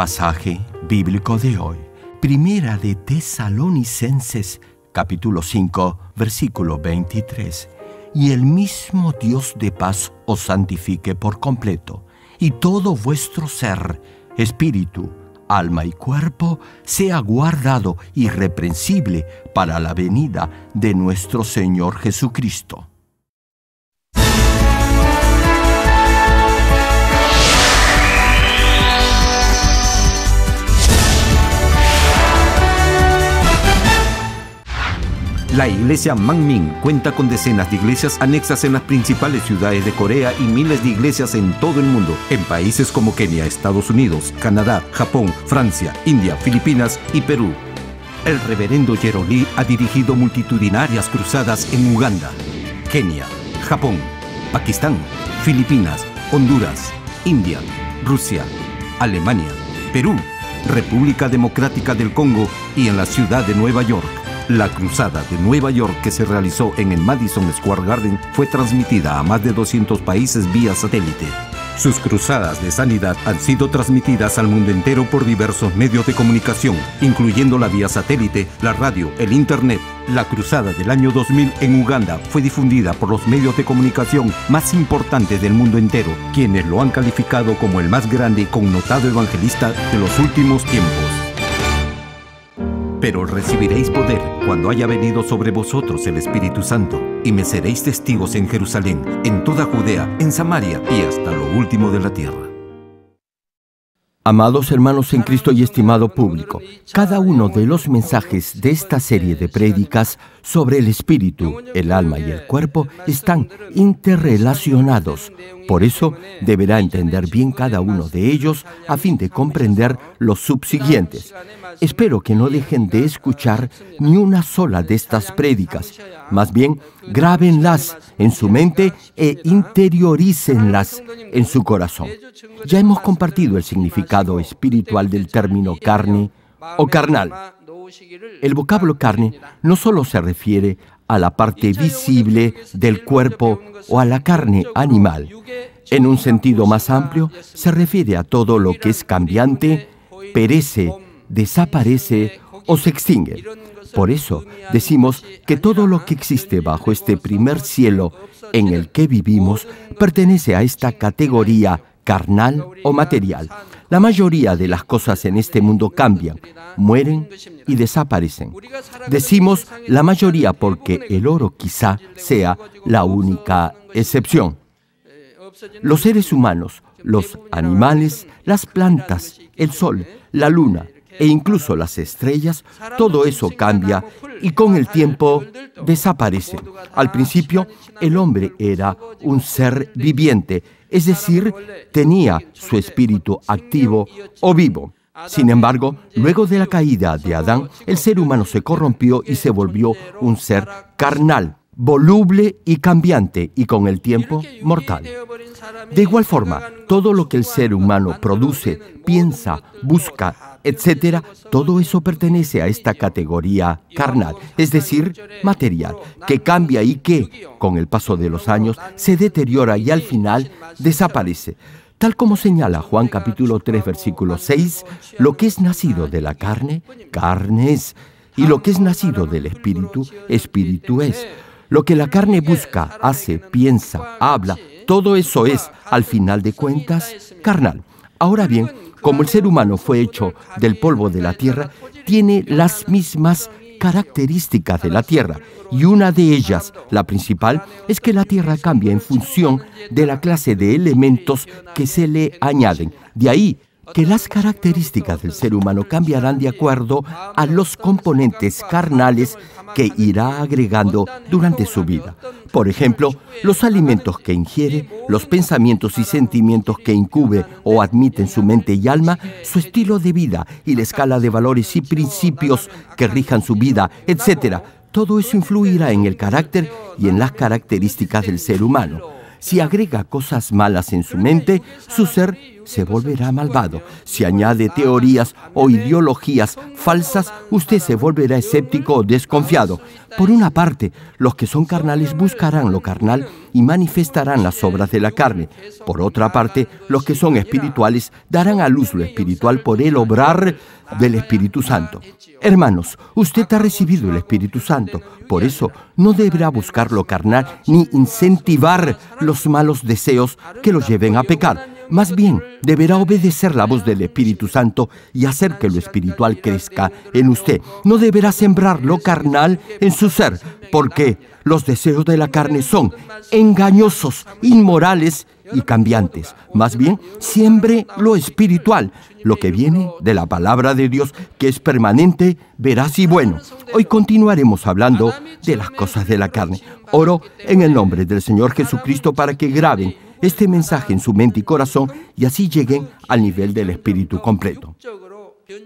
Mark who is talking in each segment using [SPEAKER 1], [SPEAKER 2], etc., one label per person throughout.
[SPEAKER 1] pasaje bíblico de hoy. Primera de Tesalonicenses capítulo 5 versículo 23. Y el mismo Dios de paz os santifique por completo, y todo vuestro ser, espíritu, alma y cuerpo, sea guardado irreprensible para la venida de nuestro Señor Jesucristo.
[SPEAKER 2] La iglesia Mangmin cuenta con decenas de iglesias anexas en las principales ciudades de Corea y miles de iglesias en todo el mundo, en países como Kenia, Estados Unidos, Canadá, Japón, Francia, India, Filipinas y Perú. El reverendo Jerolí ha dirigido multitudinarias cruzadas en Uganda, Kenia, Japón, Pakistán, Filipinas, Honduras, India, Rusia, Alemania, Perú, República Democrática del Congo y en la ciudad de Nueva York. La cruzada de Nueva York que se realizó en el Madison Square Garden fue transmitida a más de 200 países vía satélite. Sus cruzadas de sanidad han sido transmitidas al mundo entero por diversos medios de comunicación, incluyendo la vía satélite, la radio, el Internet. La cruzada del año 2000 en Uganda fue difundida por los medios de comunicación más importantes del mundo entero, quienes lo han calificado como el más grande y connotado evangelista de los últimos tiempos. Pero recibiréis poder cuando haya venido sobre vosotros el Espíritu Santo, y me seréis testigos en Jerusalén, en toda Judea, en Samaria y hasta lo último de la tierra. Amados hermanos en Cristo y
[SPEAKER 1] estimado público, cada uno de los mensajes de esta serie de prédicas sobre el espíritu, el alma y el cuerpo están interrelacionados. Por eso deberá entender bien cada uno de ellos a fin de comprender los subsiguientes. Espero que no dejen de escuchar ni una sola de estas prédicas. Más bien, grábenlas en su mente e interiorícenlas en su corazón. Ya hemos compartido el significado espiritual del término carne o carnal. El vocablo carne no solo se refiere a la parte visible del cuerpo o a la carne animal. En un sentido más amplio, se refiere a todo lo que es cambiante, perece, desaparece o se extingue. Por eso decimos que todo lo que existe bajo este primer cielo en el que vivimos pertenece a esta categoría carnal o material. La mayoría de las cosas en este mundo cambian, mueren y desaparecen. Decimos la mayoría porque el oro quizá sea la única excepción. Los seres humanos, los animales, las plantas, el sol, la luna, e incluso las estrellas, todo eso cambia y con el tiempo desaparece. Al principio, el hombre era un ser viviente, es decir, tenía su espíritu activo o vivo. Sin embargo, luego de la caída de Adán, el ser humano se corrompió y se volvió un ser carnal, voluble y cambiante y con el tiempo mortal. De igual forma, todo lo que el ser humano produce, piensa, busca etcétera, todo eso pertenece a esta categoría carnal, es decir, material, que cambia y que, con el paso de los años, se deteriora y al final desaparece. Tal como señala Juan capítulo 3 versículo 6, lo que es nacido de la carne, carne es, y lo que es nacido del espíritu, espíritu es. Lo que la carne busca, hace, piensa, habla, todo eso es, al final de cuentas, carnal. Ahora bien, como el ser humano fue hecho del polvo de la tierra, tiene las mismas características de la Tierra, y una de ellas, la principal, es que la Tierra cambia en función de la clase de elementos que se le añaden. De ahí que las características del ser humano cambiarán de acuerdo a los componentes carnales que irá agregando durante su vida. Por ejemplo, los alimentos que ingiere, los pensamientos y sentimientos que incube o admite en su mente y alma, su estilo de vida y la escala de valores y principios que rijan su vida, etc. Todo eso influirá en el carácter y en las características del ser humano. Si agrega cosas malas en su mente, su ser se volverá malvado. Si añade teorías o ideologías falsas, usted se volverá escéptico o desconfiado. Por una parte, los que son carnales buscarán lo carnal y manifestarán las obras de la carne. Por otra parte, los que son espirituales darán a luz lo espiritual por el obrar del Espíritu Santo. Hermanos, usted ha recibido el Espíritu Santo, por eso no deberá buscar lo carnal ni incentivar los malos deseos que lo lleven a pecar. Más bien, deberá obedecer la voz del Espíritu Santo y hacer que lo espiritual crezca en usted. No deberá sembrar lo carnal en su ser, porque los deseos de la carne son engañosos, inmorales y cambiantes. Más bien, siembre lo espiritual, lo que viene de la palabra de Dios, que es permanente, veraz y bueno. Hoy continuaremos hablando de las cosas de la carne. Oro en el nombre del Señor Jesucristo para que graben este mensaje en su mente y corazón y así lleguen al nivel del espíritu completo.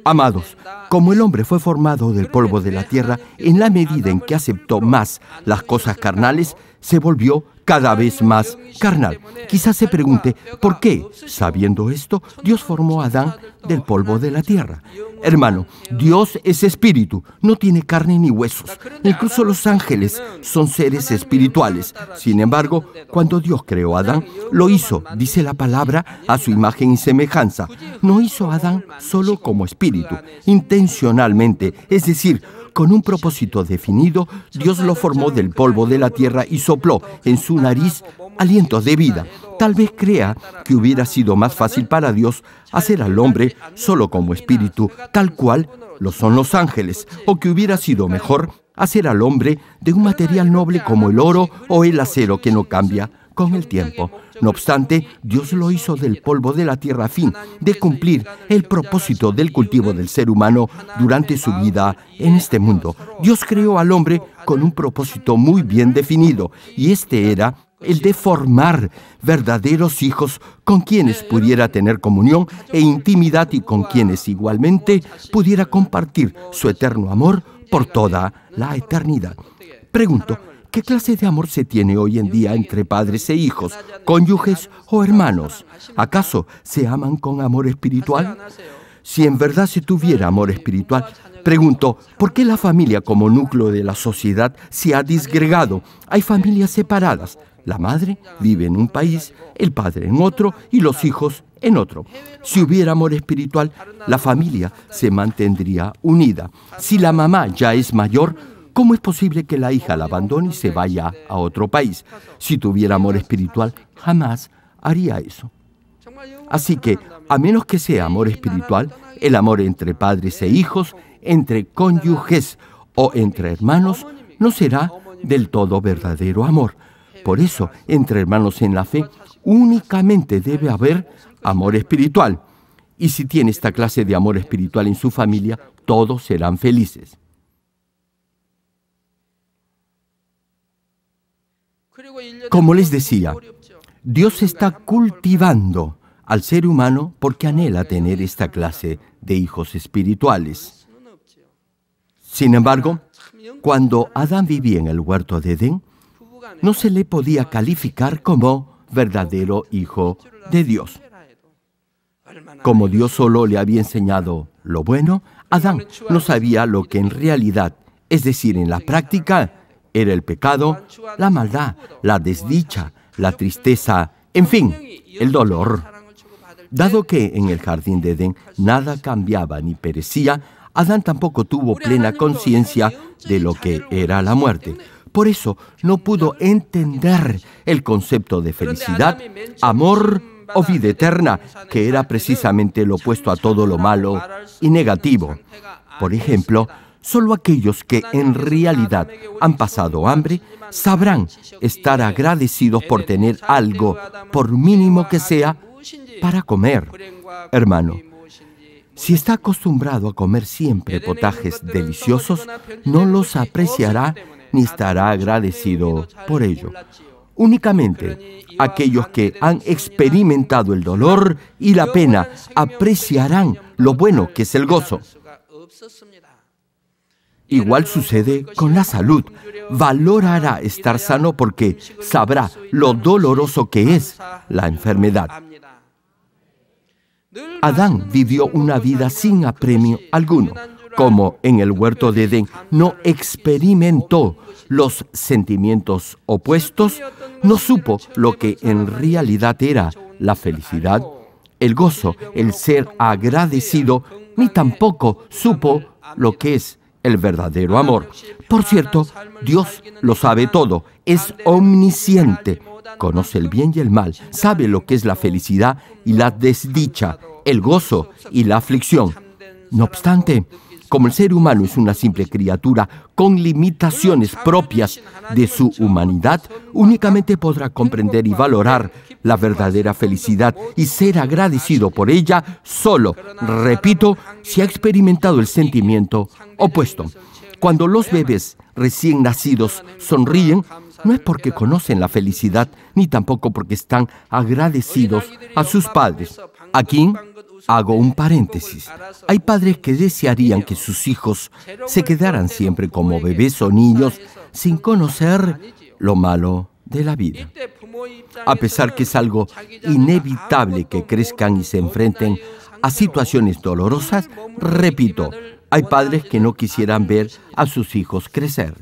[SPEAKER 1] Amados, como el hombre fue formado del polvo de la tierra, en la medida en que aceptó más las cosas carnales, se volvió cada vez más carnal. Quizás se pregunte, ¿por qué, sabiendo esto, Dios formó a Adán del polvo de la tierra? Hermano, Dios es espíritu, no tiene carne ni huesos. Incluso los ángeles son seres espirituales. Sin embargo, cuando Dios creó a Adán, lo hizo, dice la palabra, a su imagen y semejanza. No hizo a Adán solo como espíritu, intencionalmente, es decir, con un propósito definido, Dios lo formó del polvo de la tierra y sopló en su nariz alientos de vida. Tal vez crea que hubiera sido más fácil para Dios hacer al hombre solo como espíritu, tal cual lo son los ángeles, o que hubiera sido mejor hacer al hombre de un material noble como el oro o el acero que no cambia con el tiempo. No obstante, Dios lo hizo del polvo de la tierra a fin de cumplir el propósito del cultivo del ser humano durante su vida en este mundo. Dios creó al hombre con un propósito muy bien definido y este era el de formar verdaderos hijos con quienes pudiera tener comunión e intimidad y con quienes igualmente pudiera compartir su eterno amor por toda la eternidad. Pregunto, ¿Qué clase de amor se tiene hoy en día entre padres e hijos, cónyuges o hermanos? ¿Acaso se aman con amor espiritual? Si en verdad se tuviera amor espiritual, pregunto, ¿por qué la familia como núcleo de la sociedad se ha disgregado? Hay familias separadas. La madre vive en un país, el padre en otro y los hijos en otro. Si hubiera amor espiritual, la familia se mantendría unida. Si la mamá ya es mayor, ¿Cómo es posible que la hija la abandone y se vaya a otro país? Si tuviera amor espiritual, jamás haría eso. Así que, a menos que sea amor espiritual, el amor entre padres e hijos, entre cónyuges o entre hermanos, no será del todo verdadero amor. Por eso, entre hermanos en la fe, únicamente debe haber amor espiritual. Y si tiene esta clase de amor espiritual en su familia, todos serán felices. Como les decía, Dios está cultivando al ser humano porque anhela tener esta clase de hijos espirituales. Sin embargo, cuando Adán vivía en el huerto de Edén, no se le podía calificar como verdadero hijo de Dios. Como Dios solo le había enseñado lo bueno, Adán no sabía lo que en realidad, es decir, en la práctica, era el pecado, la maldad, la desdicha, la tristeza, en fin, el dolor. Dado que en el jardín de Edén nada cambiaba ni perecía, Adán tampoco tuvo plena conciencia de lo que era la muerte. Por eso no pudo entender el concepto de felicidad, amor o vida eterna, que era precisamente lo opuesto a todo lo malo y negativo. Por ejemplo, Solo aquellos que en realidad han pasado hambre sabrán estar agradecidos por tener algo, por mínimo que sea, para comer. Hermano, si está acostumbrado a comer siempre potajes deliciosos, no los apreciará ni estará agradecido por ello. Únicamente aquellos que han experimentado el dolor y la pena apreciarán lo bueno que es el gozo. Igual sucede con la salud. Valorará estar sano porque sabrá lo doloroso que es la enfermedad. Adán vivió una vida sin apremio alguno. Como en el huerto de Edén no experimentó los sentimientos opuestos, no supo lo que en realidad era la felicidad, el gozo, el ser agradecido, ni tampoco supo lo que es el verdadero amor. Por cierto, Dios lo sabe todo, es omnisciente, conoce el bien y el mal, sabe lo que es la felicidad y la desdicha, el gozo y la aflicción. No obstante, como el ser humano es una simple criatura con limitaciones propias de su humanidad, únicamente podrá comprender y valorar la verdadera felicidad y ser agradecido por ella solo, repito, si ha experimentado el sentimiento opuesto. Cuando los bebés recién nacidos sonríen, no es porque conocen la felicidad, ni tampoco porque están agradecidos a sus padres. Aquí Hago un paréntesis. Hay padres que desearían que sus hijos se quedaran siempre como bebés o niños sin conocer lo malo de la vida. A pesar que es algo inevitable que crezcan y se enfrenten a situaciones dolorosas, repito, hay padres que no quisieran ver a sus hijos crecer.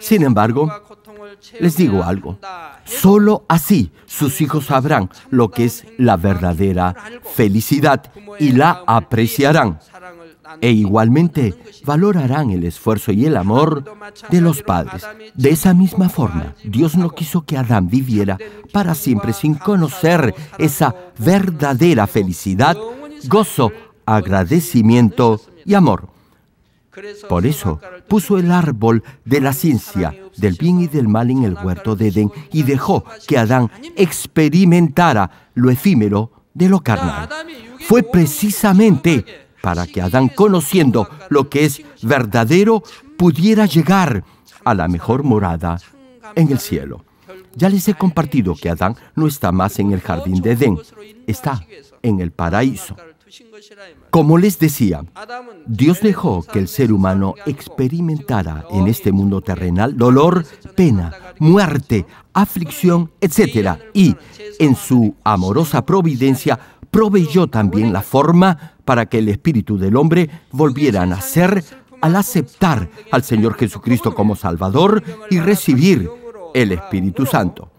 [SPEAKER 1] Sin embargo, les digo algo, solo así sus hijos sabrán lo que es la verdadera felicidad y la apreciarán. E igualmente valorarán el esfuerzo y el amor de los padres. De esa misma forma, Dios no quiso que Adán viviera para siempre sin conocer esa verdadera felicidad, gozo, agradecimiento y amor. Por eso puso el árbol de la ciencia del bien y del mal en el huerto de Edén y dejó que Adán experimentara lo efímero de lo carnal. Fue precisamente para que Adán, conociendo lo que es verdadero, pudiera llegar a la mejor morada en el cielo. Ya les he compartido que Adán no está más en el jardín de Edén, está en el paraíso. Como les decía, Dios dejó que el ser humano experimentara en este mundo terrenal dolor, pena, muerte, aflicción, etc. Y, en su amorosa providencia, proveyó también la forma para que el espíritu del hombre volviera a nacer al aceptar al Señor Jesucristo como Salvador y recibir el Espíritu Santo.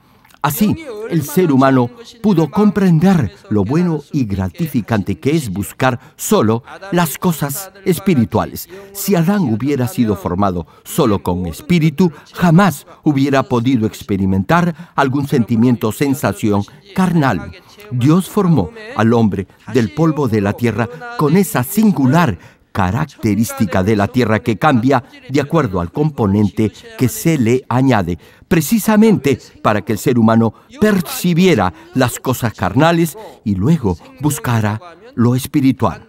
[SPEAKER 1] Así, el ser humano pudo comprender lo bueno y gratificante que es buscar solo las cosas espirituales. Si Adán hubiera sido formado solo con espíritu, jamás hubiera podido experimentar algún sentimiento o sensación carnal. Dios formó al hombre del polvo de la tierra con esa singular característica de la tierra que cambia de acuerdo al componente que se le añade, precisamente para que el ser humano percibiera las cosas carnales y luego buscara lo espiritual.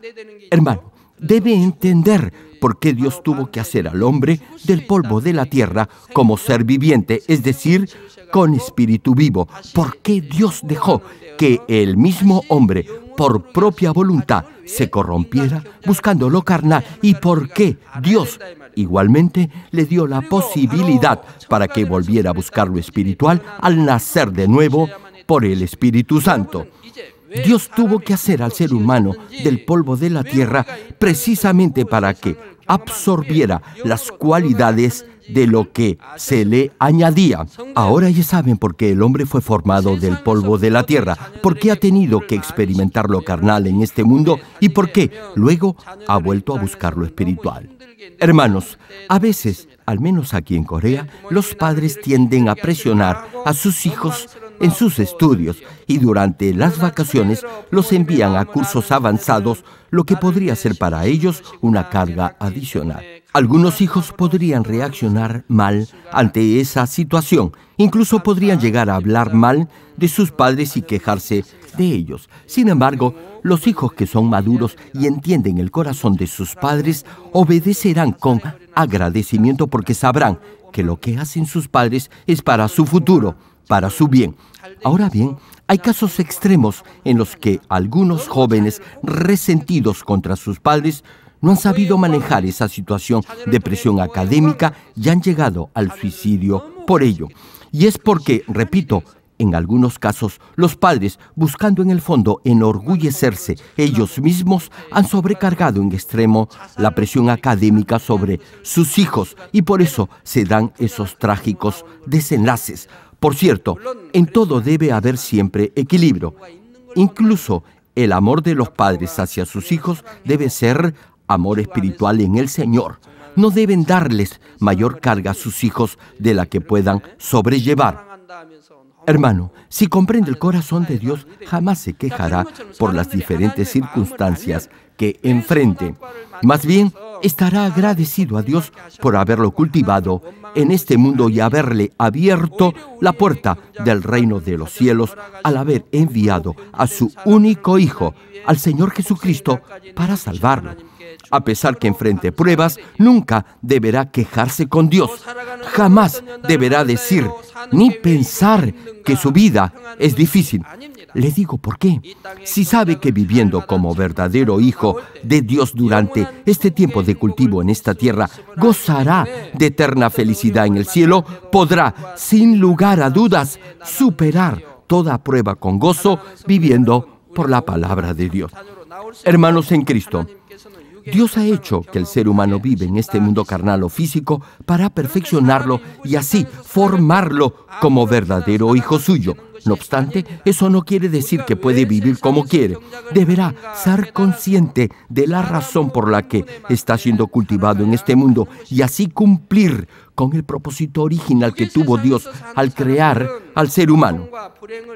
[SPEAKER 1] Hermano, debe entender por qué Dios tuvo que hacer al hombre del polvo de la tierra como ser viviente, es decir, con espíritu vivo. ¿Por qué Dios dejó que el mismo hombre por propia voluntad se corrompiera buscando lo carnal y por qué Dios igualmente le dio la posibilidad para que volviera a buscar lo espiritual al nacer de nuevo por el Espíritu Santo. Dios tuvo que hacer al ser humano del polvo de la tierra precisamente para que absorbiera las cualidades de lo que se le añadía. Ahora ya saben por qué el hombre fue formado del polvo de la tierra, por qué ha tenido que experimentar lo carnal en este mundo y por qué luego ha vuelto a buscar lo espiritual. Hermanos, a veces, al menos aquí en Corea, los padres tienden a presionar a sus hijos en sus estudios y durante las vacaciones los envían a cursos avanzados, lo que podría ser para ellos una carga adicional. Algunos hijos podrían reaccionar mal ante esa situación, incluso podrían llegar a hablar mal de sus padres y quejarse de ellos. Sin embargo, los hijos que son maduros y entienden el corazón de sus padres obedecerán con agradecimiento porque sabrán que lo que hacen sus padres es para su futuro para su bien. Ahora bien, hay casos extremos en los que algunos jóvenes resentidos contra sus padres no han sabido manejar esa situación de presión académica y han llegado al suicidio por ello. Y es porque, repito, en algunos casos, los padres, buscando en el fondo enorgullecerse ellos mismos, han sobrecargado en extremo la presión académica sobre sus hijos y por eso se dan esos trágicos desenlaces. Por cierto, en todo debe haber siempre equilibrio. Incluso el amor de los padres hacia sus hijos debe ser amor espiritual en el Señor. No deben darles mayor carga a sus hijos de la que puedan sobrellevar. Hermano, si comprende el corazón de Dios, jamás se quejará por las diferentes circunstancias que enfrente. Más bien, estará agradecido a Dios por haberlo cultivado en este mundo y haberle abierto la puerta del reino de los cielos al haber enviado a su único Hijo, al Señor Jesucristo, para salvarlo. A pesar que enfrente pruebas, nunca deberá quejarse con Dios. Jamás deberá decir, ni pensar que su vida es difícil. Le digo por qué. Si sabe que viviendo como verdadero hijo de Dios durante este tiempo de cultivo en esta tierra, gozará de eterna felicidad en el cielo, podrá, sin lugar a dudas, superar toda prueba con gozo, viviendo por la palabra de Dios. Hermanos en Cristo, Dios ha hecho que el ser humano vive en este mundo carnal o físico para perfeccionarlo y así formarlo como verdadero hijo suyo. No obstante, eso no quiere decir que puede vivir como quiere. Deberá ser consciente de la razón por la que está siendo cultivado en este mundo y así cumplir con el propósito original que tuvo Dios al crear al ser humano.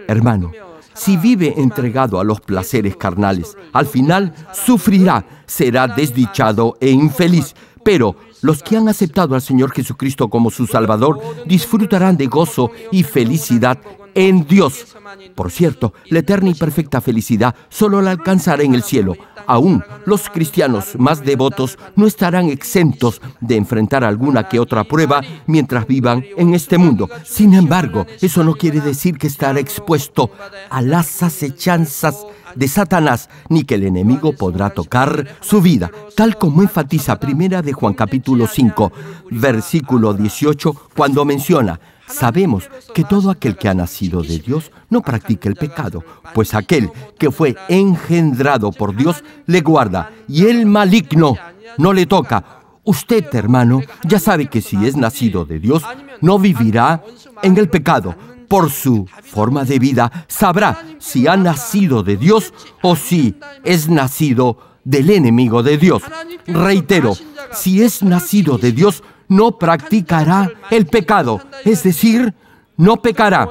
[SPEAKER 1] Hermano, si vive entregado a los placeres carnales. Al final sufrirá, será desdichado e infeliz, pero los que han aceptado al Señor Jesucristo como su Salvador disfrutarán de gozo y felicidad en Dios. Por cierto, la eterna y perfecta felicidad solo la alcanzará en el cielo. Aún los cristianos más devotos no estarán exentos de enfrentar alguna que otra prueba mientras vivan en este mundo. Sin embargo, eso no quiere decir que estará expuesto a las acechanzas de Satanás, ni que el enemigo podrá tocar su vida, tal como enfatiza primera de Juan capítulo 5, versículo 18, cuando menciona, Sabemos que todo aquel que ha nacido de Dios no practica el pecado, pues aquel que fue engendrado por Dios le guarda y el maligno no le toca. Usted, hermano, ya sabe que si es nacido de Dios, no vivirá en el pecado, por su forma de vida, sabrá si ha nacido de Dios o si es nacido del enemigo de Dios. Reitero, si es nacido de Dios, no practicará el pecado, es decir, no pecará.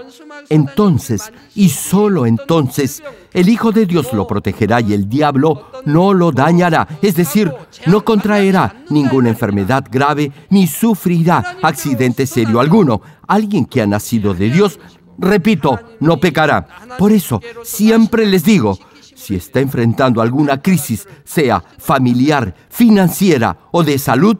[SPEAKER 1] Entonces, y solo entonces, el Hijo de Dios lo protegerá y el diablo no lo dañará, es decir, no contraerá ninguna enfermedad grave ni sufrirá accidente serio alguno. Alguien que ha nacido de Dios, repito, no pecará. Por eso, siempre les digo, si está enfrentando alguna crisis, sea familiar, financiera o de salud,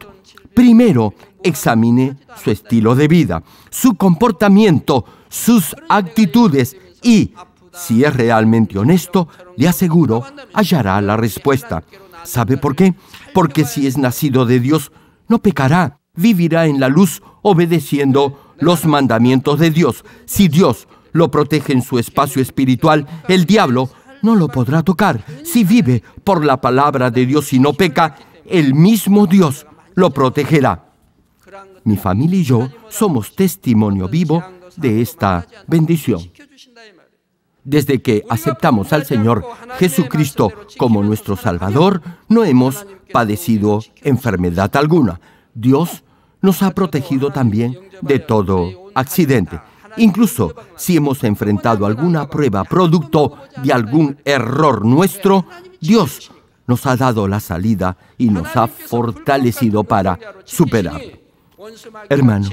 [SPEAKER 1] primero examine su estilo de vida, su comportamiento, sus actitudes y si es realmente honesto, le aseguro, hallará la respuesta. ¿Sabe por qué? Porque si es nacido de Dios, no pecará, vivirá en la luz obedeciendo los mandamientos de Dios. Si Dios lo protege en su espacio espiritual, el diablo no lo podrá tocar. Si vive por la palabra de Dios y no peca, el mismo Dios lo protegerá. Mi familia y yo somos testimonio vivo de esta bendición. Desde que aceptamos al Señor Jesucristo como nuestro Salvador, no hemos padecido enfermedad alguna. Dios nos ha protegido también de todo accidente. Incluso si hemos enfrentado alguna prueba producto de algún error nuestro, Dios nos ha dado la salida y nos ha fortalecido para superarlo. Hermano,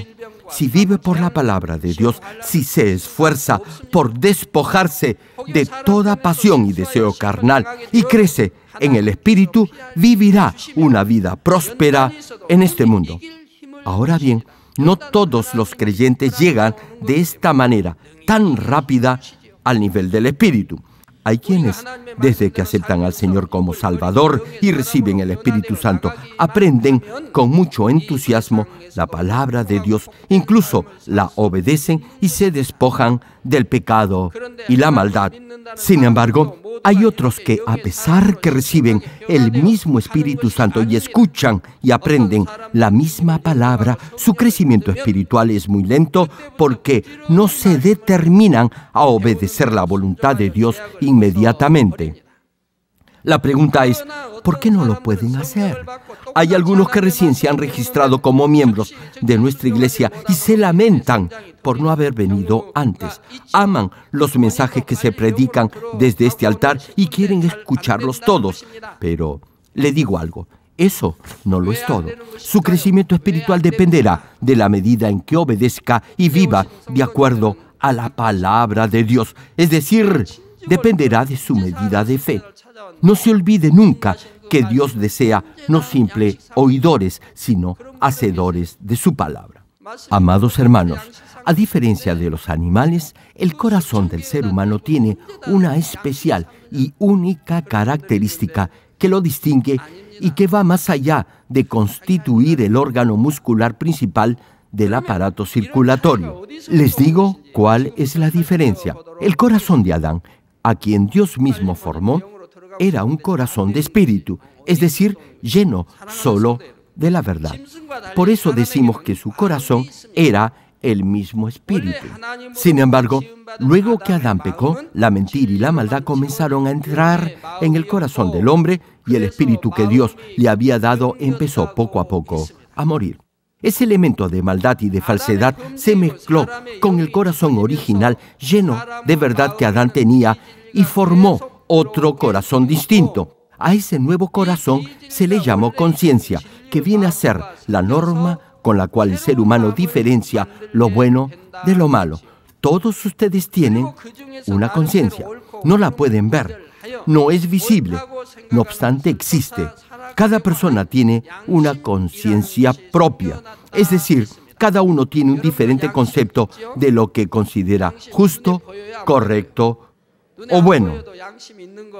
[SPEAKER 1] si vive por la palabra de Dios, si se esfuerza por despojarse de toda pasión y deseo carnal y crece en el Espíritu, vivirá una vida próspera en este mundo. Ahora bien, no todos los creyentes llegan de esta manera tan rápida al nivel del Espíritu. Hay quienes, desde que aceptan al Señor como Salvador y reciben el Espíritu Santo, aprenden con mucho entusiasmo la palabra de Dios, incluso la obedecen y se despojan del pecado y la maldad. Sin embargo, hay otros que, a pesar que reciben el mismo Espíritu Santo y escuchan y aprenden la misma palabra, su crecimiento espiritual es muy lento porque no se determinan a obedecer la voluntad de Dios inmediatamente. La pregunta es, ¿por qué no lo pueden hacer? Hay algunos que recién se han registrado como miembros de nuestra iglesia y se lamentan por no haber venido antes. Aman los mensajes que se predican desde este altar y quieren escucharlos todos. Pero le digo algo, eso no lo es todo. Su crecimiento espiritual dependerá de la medida en que obedezca y viva de acuerdo a la palabra de Dios, es decir, dependerá de su medida de fe. No se olvide nunca que Dios desea no simple oidores, sino hacedores de su palabra. Amados hermanos, a diferencia de los animales, el corazón del ser humano tiene una especial y única característica que lo distingue y que va más allá de constituir el órgano muscular principal del aparato circulatorio. Les digo cuál es la diferencia. El corazón de Adán, a quien Dios mismo formó, era un corazón de espíritu, es decir, lleno solo de la verdad. Por eso decimos que su corazón era el mismo espíritu. Sin embargo, luego que Adán pecó, la mentira y la maldad comenzaron a entrar en el corazón del hombre y el espíritu que Dios le había dado empezó poco a poco a morir. Ese elemento de maldad y de falsedad se mezcló con el corazón original lleno de verdad que Adán tenía y formó otro corazón distinto. A ese nuevo corazón se le llamó conciencia, que viene a ser la norma con la cual el ser humano diferencia lo bueno de lo malo. Todos ustedes tienen una conciencia. No la pueden ver, no es visible, no obstante existe. Cada persona tiene una conciencia propia, es decir, cada uno tiene un diferente concepto de lo que considera justo, correcto o bueno,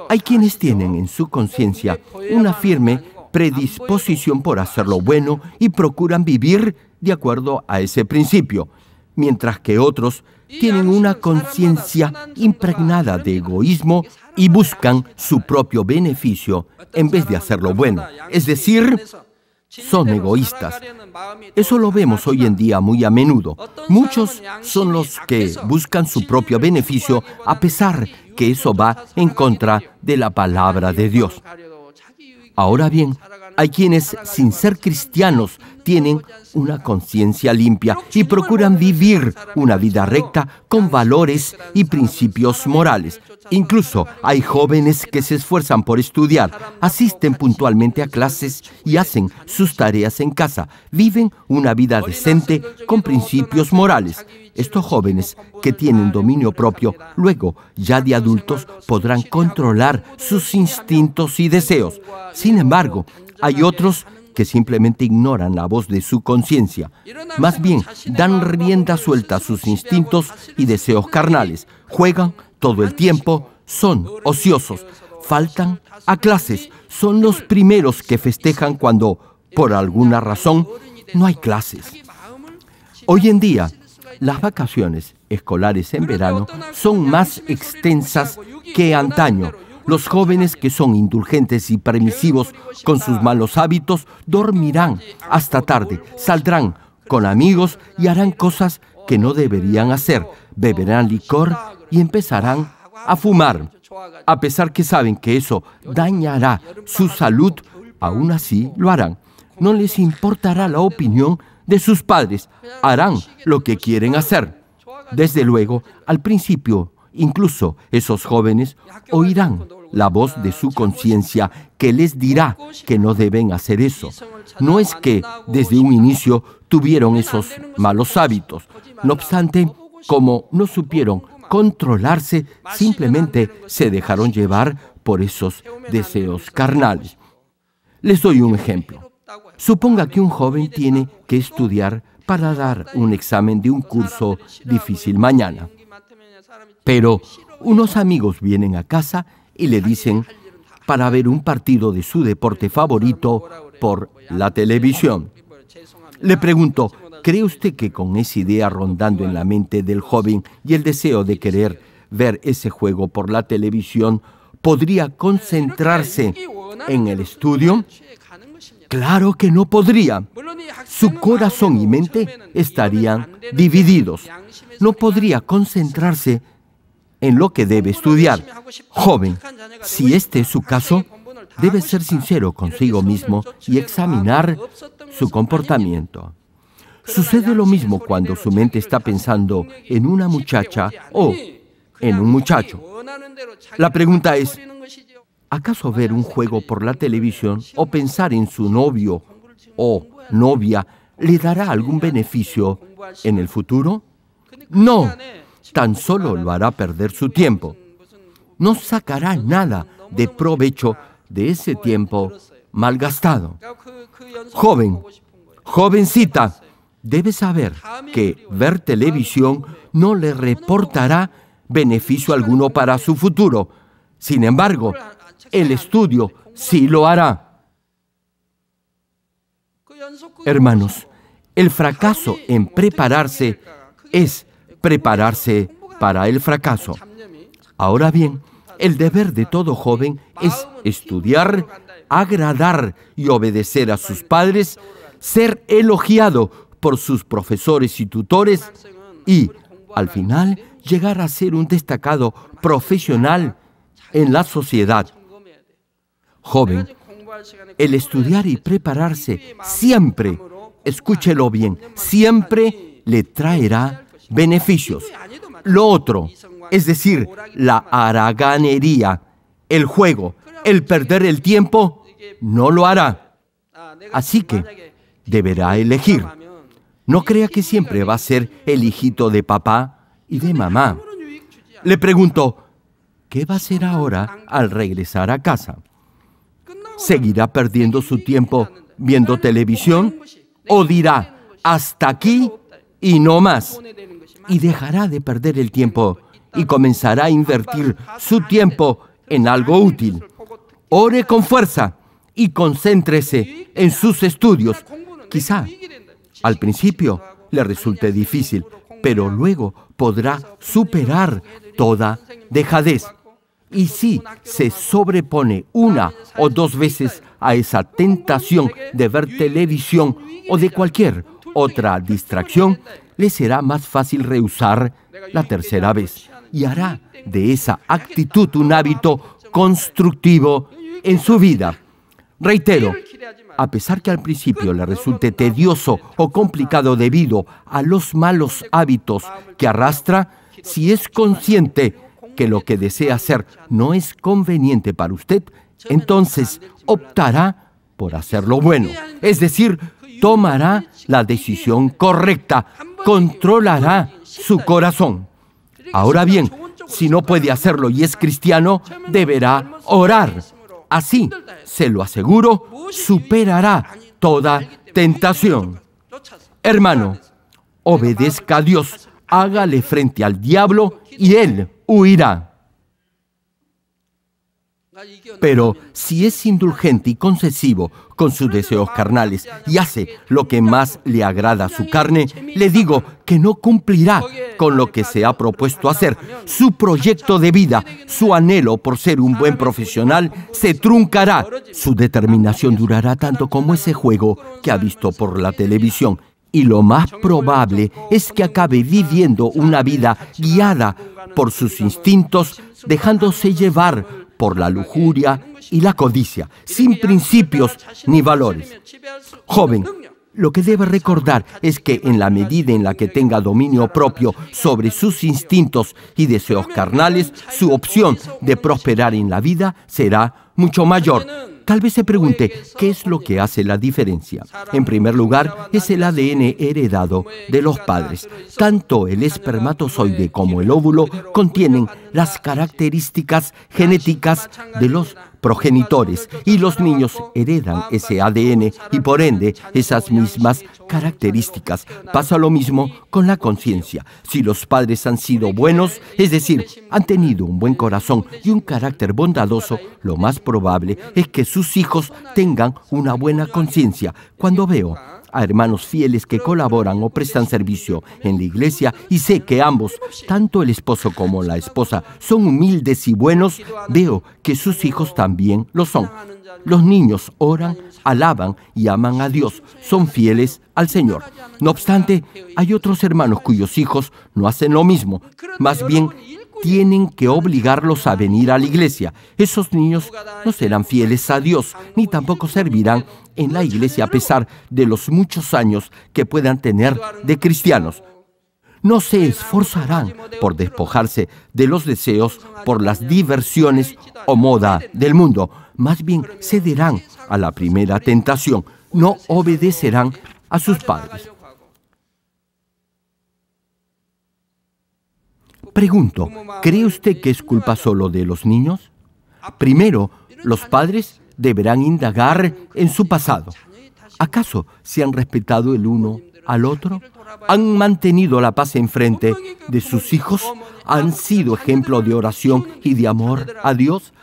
[SPEAKER 1] hay quienes tienen en su conciencia una firme predisposición por hacer lo bueno y procuran vivir de acuerdo a ese principio, mientras que otros tienen una conciencia impregnada de egoísmo y buscan su propio beneficio en vez de hacer lo bueno. Es decir, son egoístas. Eso lo vemos hoy en día muy a menudo. Muchos son los que buscan su propio beneficio a pesar de que eso va en contra de la palabra de Dios. Ahora bien, hay quienes, sin ser cristianos, tienen una conciencia limpia y procuran vivir una vida recta con valores y principios morales. Incluso hay jóvenes que se esfuerzan por estudiar, asisten puntualmente a clases y hacen sus tareas en casa. Viven una vida decente con principios morales. Estos jóvenes que tienen dominio propio, luego ya de adultos, podrán controlar sus instintos y deseos. Sin embargo, hay otros que simplemente ignoran la voz de su conciencia. Más bien, dan rienda suelta a sus instintos y deseos carnales. Juegan todo el tiempo, son ociosos, faltan a clases, son los primeros que festejan cuando, por alguna razón, no hay clases. Hoy en día, las vacaciones escolares en verano son más extensas que antaño los jóvenes que son indulgentes y permisivos con sus malos hábitos dormirán hasta tarde, saldrán con amigos y harán cosas que no deberían hacer, beberán licor y empezarán a fumar. A pesar que saben que eso dañará su salud, aún así lo harán. No les importará la opinión de sus padres, harán lo que quieren hacer. Desde luego, al principio, incluso esos jóvenes oirán la voz de su conciencia que les dirá que no deben hacer eso. No es que desde un inicio tuvieron esos malos hábitos. No obstante, como no supieron controlarse, simplemente se dejaron llevar por esos deseos carnales. Les doy un ejemplo. Suponga que un joven tiene que estudiar para dar un examen de un curso difícil mañana. Pero unos amigos vienen a casa y le dicen para ver un partido de su deporte favorito por la televisión. Le pregunto, ¿cree usted que con esa idea rondando en la mente del joven y el deseo de querer ver ese juego por la televisión, podría concentrarse en el estudio? Claro que no podría. Su corazón y mente estarían divididos. No podría concentrarse en lo que debe estudiar. Joven, si este es su caso, debe ser sincero consigo mismo y examinar su comportamiento. Sucede lo mismo cuando su mente está pensando en una muchacha o en un muchacho. La pregunta es, ¿acaso ver un juego por la televisión o pensar en su novio o novia le dará algún beneficio en el futuro? No, tan solo lo hará perder su tiempo. No sacará nada de provecho de ese tiempo malgastado. Joven, jovencita, debe saber que ver televisión no le reportará beneficio alguno para su futuro. Sin embargo, el estudio sí lo hará. Hermanos, el fracaso en prepararse es prepararse para el fracaso. Ahora bien, el deber de todo joven es estudiar, agradar y obedecer a sus padres, ser elogiado por sus profesores y tutores y, al final, llegar a ser un destacado profesional en la sociedad. Joven, el estudiar y prepararse siempre, escúchelo bien, siempre le traerá beneficios. Lo otro, es decir, la haraganería, el juego, el perder el tiempo, no lo hará. Así que deberá elegir. No crea que siempre va a ser el hijito de papá y de mamá. Le pregunto, ¿qué va a hacer ahora al regresar a casa? ¿Seguirá perdiendo su tiempo viendo televisión? ¿O dirá, hasta aquí y no más? y dejará de perder el tiempo y comenzará a invertir su tiempo en algo útil. Ore con fuerza y concéntrese en sus estudios. Quizá al principio le resulte difícil, pero luego podrá superar toda dejadez. Y si se sobrepone una o dos veces a esa tentación de ver televisión o de cualquier otra distracción, le será más fácil rehusar la tercera vez y hará de esa actitud un hábito constructivo en su vida. Reitero, a pesar que al principio le resulte tedioso o complicado debido a los malos hábitos que arrastra, si es consciente que lo que desea hacer no es conveniente para usted, entonces optará por hacerlo bueno, es decir, tomará la decisión correcta, controlará su corazón. Ahora bien, si no puede hacerlo y es cristiano, deberá orar. Así, se lo aseguro, superará toda tentación. Hermano, obedezca a Dios, hágale frente al diablo y él huirá. Pero si es indulgente y concesivo con sus deseos carnales y hace lo que más le agrada a su carne, le digo que no cumplirá con lo que se ha propuesto hacer. Su proyecto de vida, su anhelo por ser un buen profesional, se truncará. Su determinación durará tanto como ese juego que ha visto por la televisión y lo más probable es que acabe viviendo una vida guiada por sus instintos, dejándose llevar por la lujuria y la codicia, sin principios ni valores. Joven, lo que debe recordar es que en la medida en la que tenga dominio propio sobre sus instintos y deseos carnales, su opción de prosperar en la vida será mucho mayor. Tal vez se pregunte, ¿qué es lo que hace la diferencia? En primer lugar, es el ADN heredado de los padres. Tanto el espermatozoide como el óvulo contienen las características genéticas de los progenitores y los niños heredan ese ADN y por ende esas mismas características. Pasa lo mismo con la conciencia. Si los padres han sido buenos, es decir, han tenido un buen corazón y un carácter bondadoso, lo más probable es que sus hijos tengan una buena conciencia. Cuando veo a hermanos fieles que colaboran o prestan servicio en la iglesia y sé que ambos, tanto el esposo como la esposa, son humildes y buenos, veo que sus hijos también lo son. Los niños oran, alaban y aman a Dios, son fieles al Señor. No obstante, hay otros hermanos cuyos hijos no hacen lo mismo, más bien tienen que obligarlos a venir a la iglesia. Esos niños no serán fieles a Dios, ni tampoco servirán en la iglesia a pesar de los muchos años que puedan tener de cristianos. No se esforzarán por despojarse de los deseos por las diversiones o moda del mundo. Más bien cederán a la primera tentación. No obedecerán a sus padres. Pregunto, ¿cree usted que es culpa solo de los niños? Primero, los padres deberán indagar en su pasado. ¿Acaso se han respetado el uno al otro? ¿Han mantenido la paz enfrente de sus hijos? ¿Han sido ejemplo de oración y de amor a Dios?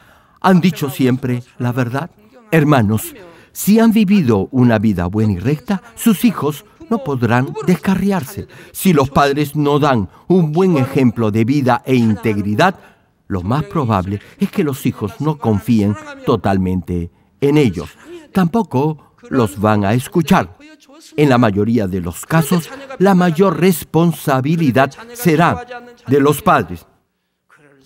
[SPEAKER 1] ¿Han dicho siempre la verdad? Hermanos, si han vivido una vida buena y recta, sus hijos no podrán descarriarse. Si los padres no dan un buen ejemplo de vida e integridad, lo más probable es que los hijos no confíen totalmente en ellos. Tampoco los van a escuchar. En la mayoría de los casos, la mayor responsabilidad será de los padres.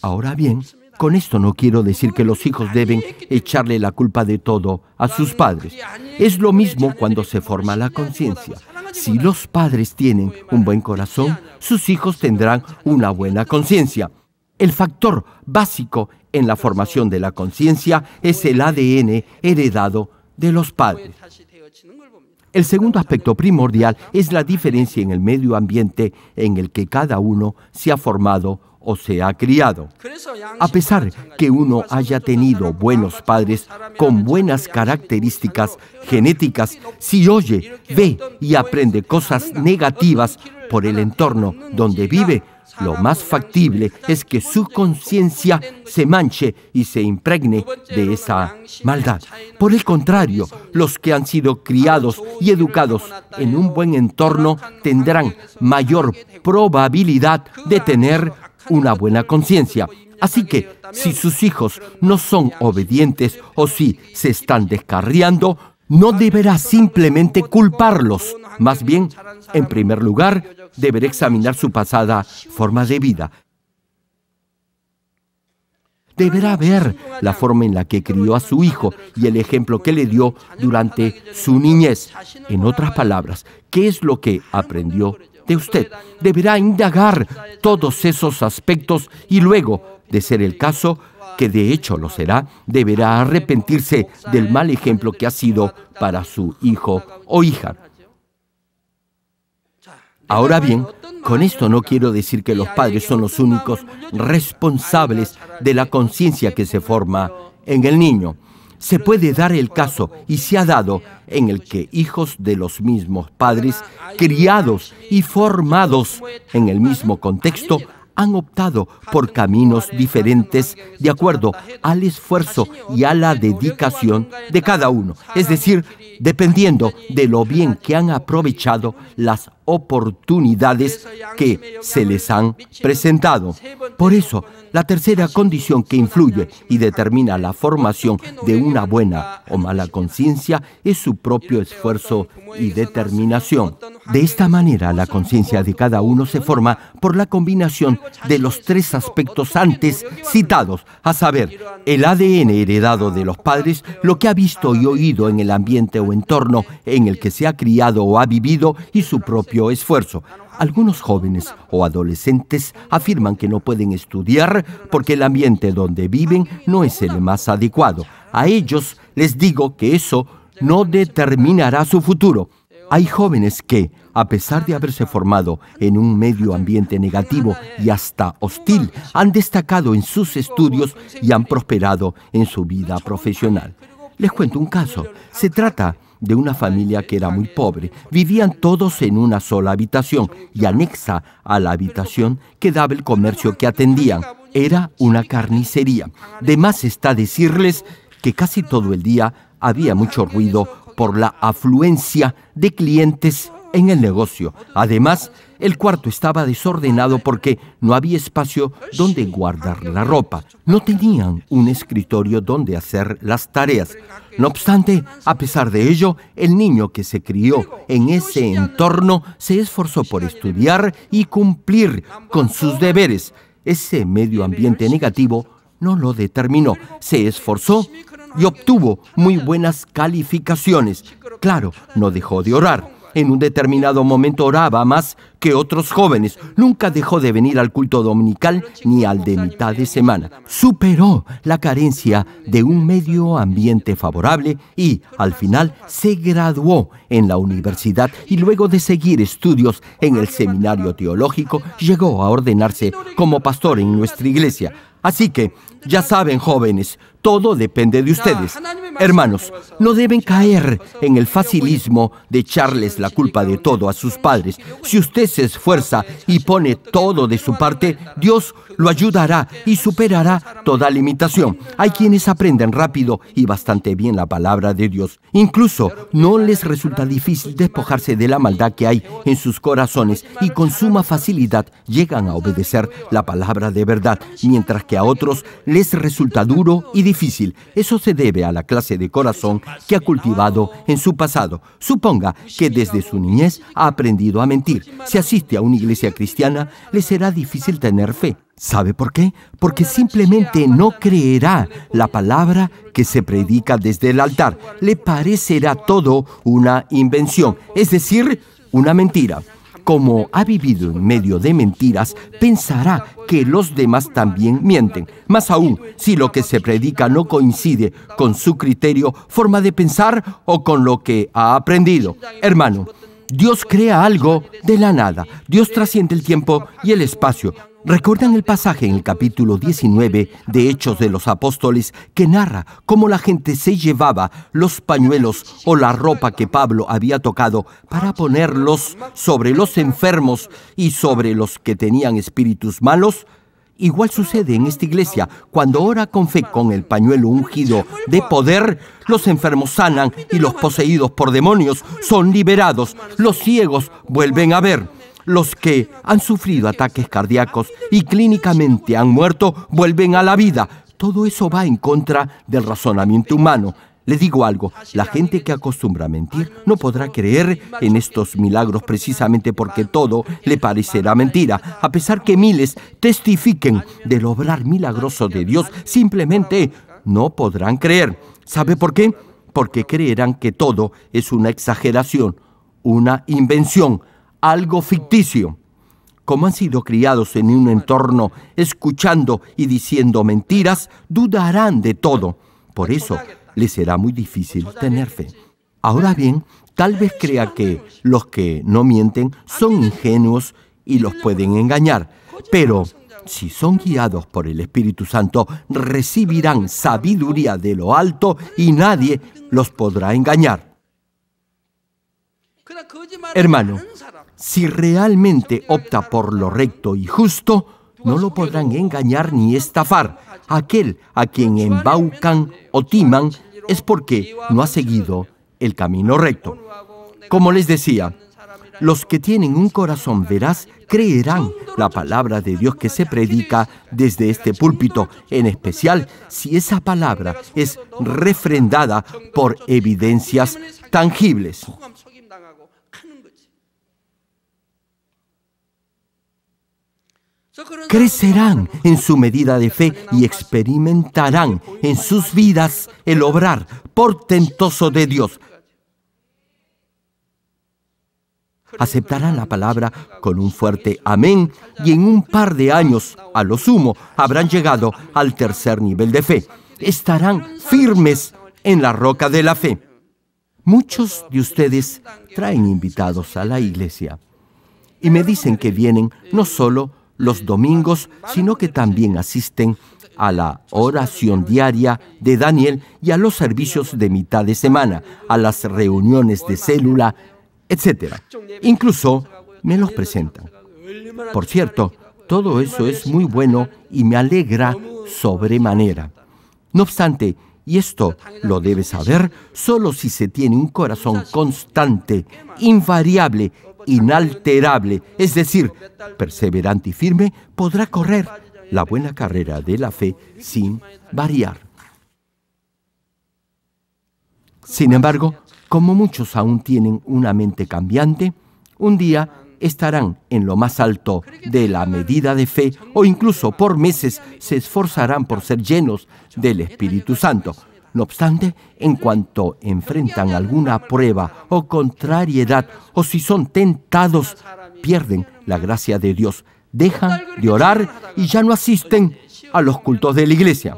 [SPEAKER 1] Ahora bien, con esto no quiero decir que los hijos deben echarle la culpa de todo a sus padres. Es lo mismo cuando se forma la conciencia. Si los padres tienen un buen corazón, sus hijos tendrán una buena conciencia. El factor básico en la formación de la conciencia es el ADN heredado de los padres. El segundo aspecto primordial es la diferencia en el medio ambiente en el que cada uno se ha formado o se ha criado. A pesar que uno haya tenido buenos padres con buenas características genéticas, si oye, ve y aprende cosas negativas por el entorno donde vive, lo más factible es que su conciencia se manche y se impregne de esa maldad. Por el contrario, los que han sido criados y educados en un buen entorno tendrán mayor probabilidad de tener una buena conciencia. Así que si sus hijos no son obedientes o si se están descarriando, no deberá simplemente culparlos. Más bien, en primer lugar, deberá examinar su pasada forma de vida. Deberá ver la forma en la que crió a su hijo y el ejemplo que le dio durante su niñez. En otras palabras, ¿qué es lo que aprendió de usted. Deberá indagar todos esos aspectos y luego, de ser el caso, que de hecho lo será, deberá arrepentirse del mal ejemplo que ha sido para su hijo o hija. Ahora bien, con esto no quiero decir que los padres son los únicos responsables de la conciencia que se forma en el niño. Se puede dar el caso, y se ha dado, en el que hijos de los mismos padres, criados y formados en el mismo contexto, han optado por caminos diferentes de acuerdo al esfuerzo y a la dedicación de cada uno, es decir, dependiendo de lo bien que han aprovechado las oportunidades que se les han presentado. Por eso, la tercera condición que influye y determina la formación de una buena o mala conciencia es su propio esfuerzo y determinación. De esta manera, la conciencia de cada uno se forma por la combinación de los tres aspectos antes citados, a saber, el ADN heredado de los padres, lo que ha visto y oído en el ambiente o entorno en el que se ha criado o ha vivido y su propio esfuerzo. Algunos jóvenes o adolescentes afirman que no pueden estudiar porque el ambiente donde viven no es el más adecuado. A ellos les digo que eso no determinará su futuro. Hay jóvenes que, a pesar de haberse formado en un medio ambiente negativo y hasta hostil, han destacado en sus estudios y han prosperado en su vida profesional. Les cuento un caso. Se trata de una familia que era muy pobre. Vivían todos en una sola habitación y anexa a la habitación quedaba el comercio que atendían. Era una carnicería. De más está decirles que casi todo el día había mucho ruido por la afluencia de clientes en el negocio. Además, el cuarto estaba desordenado porque no había espacio donde guardar la ropa. No tenían un escritorio donde hacer las tareas. No obstante, a pesar de ello, el niño que se crió en ese entorno se esforzó por estudiar y cumplir con sus deberes. Ese medio ambiente negativo no lo determinó. Se esforzó y obtuvo muy buenas calificaciones. Claro, no dejó de orar en un determinado momento oraba más que otros jóvenes. Nunca dejó de venir al culto dominical ni al de mitad de semana. Superó la carencia de un medio ambiente favorable y al final se graduó en la universidad y luego de seguir estudios en el seminario teológico llegó a ordenarse como pastor en nuestra iglesia. Así que, ya saben jóvenes, todo depende de ustedes. Hermanos, no deben caer en el facilismo de echarles la culpa de todo a sus padres. Si usted se esfuerza y pone todo de su parte, Dios lo ayudará y superará toda limitación. Hay quienes aprenden rápido y bastante bien la palabra de Dios. Incluso no les resulta difícil despojarse de la maldad que hay en sus corazones y con suma facilidad llegan a obedecer la palabra de verdad, mientras que a otros les resulta duro y difícil. Eso se debe a la clase de corazón que ha cultivado en su pasado. Suponga que desde su niñez ha aprendido a mentir. Si asiste a una iglesia cristiana, le será difícil tener fe. ¿Sabe por qué? Porque simplemente no creerá la palabra que se predica desde el altar. Le parecerá todo una invención, es decir, una mentira. Como ha vivido en medio de mentiras, pensará que los demás también mienten. Más aún, si lo que se predica no coincide con su criterio, forma de pensar o con lo que ha aprendido. Hermano, Dios crea algo de la nada. Dios trasciende el tiempo y el espacio. ¿Recuerdan el pasaje en el capítulo 19 de Hechos de los Apóstoles que narra cómo la gente se llevaba los pañuelos o la ropa que Pablo había tocado para ponerlos sobre los enfermos y sobre los que tenían espíritus malos? Igual sucede en esta iglesia. Cuando ora con fe con el pañuelo ungido de poder, los enfermos sanan y los poseídos por demonios son liberados. Los ciegos vuelven a ver los que han sufrido ataques cardíacos y clínicamente han muerto vuelven a la vida. Todo eso va en contra del razonamiento humano. Les digo algo, la gente que acostumbra a mentir no podrá creer en estos milagros precisamente porque todo le parecerá mentira, a pesar que miles testifiquen del obrar milagroso de Dios, simplemente no podrán creer. ¿Sabe por qué? Porque creerán que todo es una exageración, una invención algo ficticio. Como han sido criados en un entorno escuchando y diciendo mentiras, dudarán de todo. Por eso les será muy difícil tener fe. Ahora bien, tal vez crea que los que no mienten son ingenuos y los pueden engañar, pero si son guiados por el Espíritu Santo, recibirán sabiduría de lo alto y nadie los podrá engañar. Hermano, si realmente opta por lo recto y justo, no lo podrán engañar ni estafar. Aquel a quien embaucan o timan es porque no ha seguido el camino recto. Como les decía, los que tienen un corazón veraz creerán la palabra de Dios que se predica desde este púlpito, en especial si esa palabra es refrendada por evidencias tangibles. crecerán en su medida de fe y experimentarán en sus vidas el obrar portentoso de Dios. Aceptarán la palabra con un fuerte amén y en un par de años, a lo sumo, habrán llegado al tercer nivel de fe. Estarán firmes en la roca de la fe. Muchos de ustedes traen invitados a la iglesia y me dicen que vienen no solo los domingos, sino que también asisten a la oración diaria de Daniel y a los servicios de mitad de semana, a las reuniones de célula, etc. Incluso me los presentan. Por cierto, todo eso es muy bueno y me alegra sobremanera. No obstante, y esto lo debe saber solo si se tiene un corazón constante, invariable, inalterable, es decir, perseverante y firme, podrá correr la buena carrera de la fe sin variar. Sin embargo, como muchos aún tienen una mente cambiante, un día estarán en lo más alto de la medida de fe o incluso por meses se esforzarán por ser llenos del Espíritu Santo. No obstante, en cuanto enfrentan alguna prueba o contrariedad, o si son tentados, pierden la gracia de Dios, dejan de orar y ya no asisten a los cultos de la iglesia.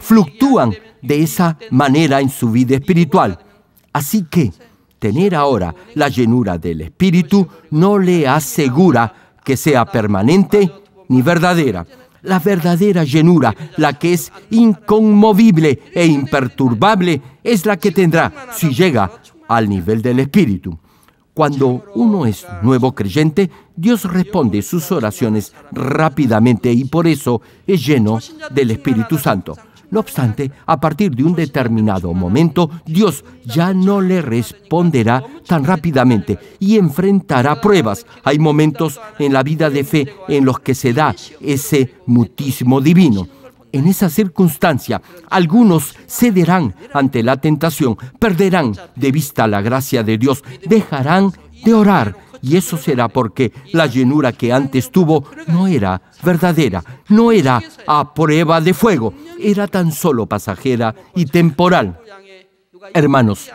[SPEAKER 1] Fluctúan de esa manera en su vida espiritual. Así que tener ahora la llenura del Espíritu no le asegura que sea permanente ni verdadera la verdadera llenura, la que es inconmovible e imperturbable, es la que tendrá si llega al nivel del Espíritu. Cuando uno es nuevo creyente, Dios responde sus oraciones rápidamente y por eso es lleno del Espíritu Santo. No obstante, a partir de un determinado momento, Dios ya no le responderá tan rápidamente y enfrentará pruebas. Hay momentos en la vida de fe en los que se da ese mutismo divino. En esa circunstancia, algunos cederán ante la tentación, perderán de vista la gracia de Dios, dejarán de orar, y eso será porque la llenura que antes tuvo no era verdadera, no era a prueba de fuego, era tan solo pasajera y temporal. Hermanos,